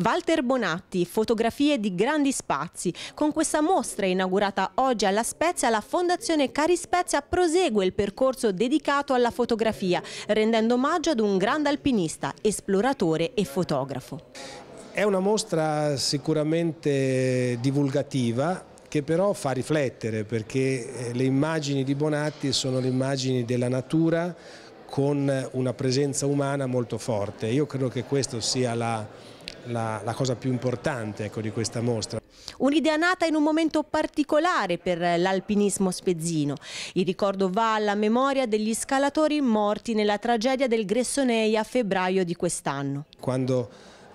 Walter Bonatti, fotografie di grandi spazi. Con questa mostra inaugurata oggi alla Spezia, la Fondazione Cari Spezia prosegue il percorso dedicato alla fotografia, rendendo omaggio ad un grande alpinista, esploratore e fotografo. È una mostra sicuramente divulgativa, che però fa riflettere perché eh, le immagini di Bonatti sono le immagini della natura con una presenza umana molto forte. Io credo che questa sia la, la, la cosa più importante ecco, di questa mostra. Un'idea nata in un momento particolare per l'alpinismo spezzino. Il ricordo va alla memoria degli scalatori morti nella tragedia del Gressonei a febbraio di quest'anno. Quando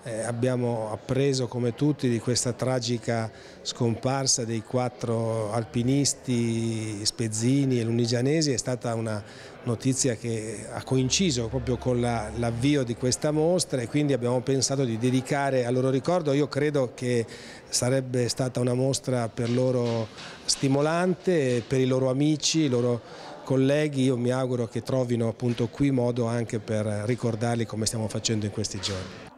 eh, abbiamo appreso come tutti di questa tragica scomparsa dei quattro alpinisti spezzini e lunigianesi, è stata una notizia che ha coinciso proprio con l'avvio la, di questa mostra e quindi abbiamo pensato di dedicare al loro ricordo, io credo che sarebbe stata una mostra per loro stimolante, per i loro amici, i loro colleghi, io mi auguro che trovino appunto qui modo anche per ricordarli come stiamo facendo in questi giorni.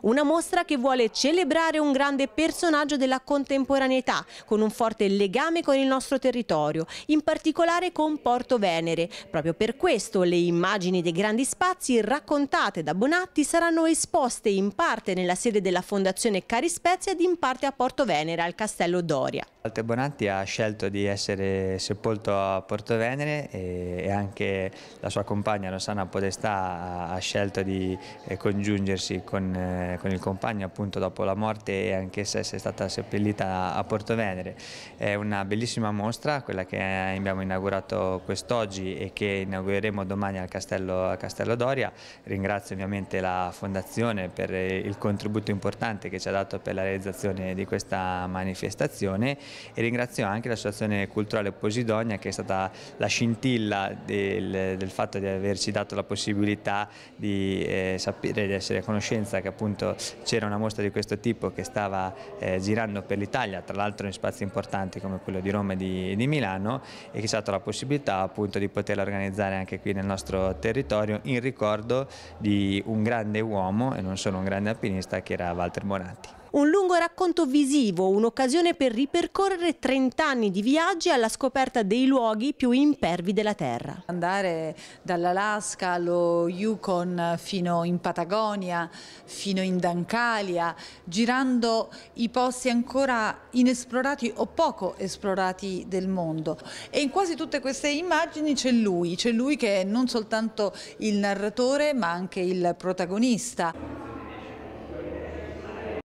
Una mostra che vuole celebrare un grande personaggio della contemporaneità, con un forte legame con il nostro territorio, in particolare con Porto Venere. Proprio per questo le immagini dei grandi spazi raccontate da Bonatti saranno esposte in parte nella sede della Fondazione Cari ed in parte a Porto Venere, al Castello Doria. Walter Bonatti ha scelto di essere sepolto a Porto Venere e anche la sua compagna Rossana Podestà ha scelto di eh, congiungersi con eh, con il compagno appunto dopo la morte e anch'essa è stata seppellita a Porto Venere. È una bellissima mostra, quella che abbiamo inaugurato quest'oggi e che inaugureremo domani al Castello, al Castello Doria. Ringrazio ovviamente la Fondazione per il contributo importante che ci ha dato per la realizzazione di questa manifestazione e ringrazio anche l'Associazione Culturale Posidonia che è stata la scintilla del, del fatto di averci dato la possibilità di eh, sapere, di essere a conoscenza che appunto appunto c'era una mostra di questo tipo che stava eh, girando per l'Italia, tra l'altro in spazi importanti come quello di Roma e di, di Milano e che c'è stata la possibilità appunto di poterla organizzare anche qui nel nostro territorio in ricordo di un grande uomo e non solo un grande alpinista che era Walter Bonatti. Un lungo racconto visivo, un'occasione per ripercorrere 30 anni di viaggi alla scoperta dei luoghi più impervi della Terra. Andare dall'Alaska allo Yukon fino in Patagonia, fino in Dancalia, girando i posti ancora inesplorati o poco esplorati del mondo. E in quasi tutte queste immagini c'è lui, c'è lui che è non soltanto il narratore ma anche il protagonista.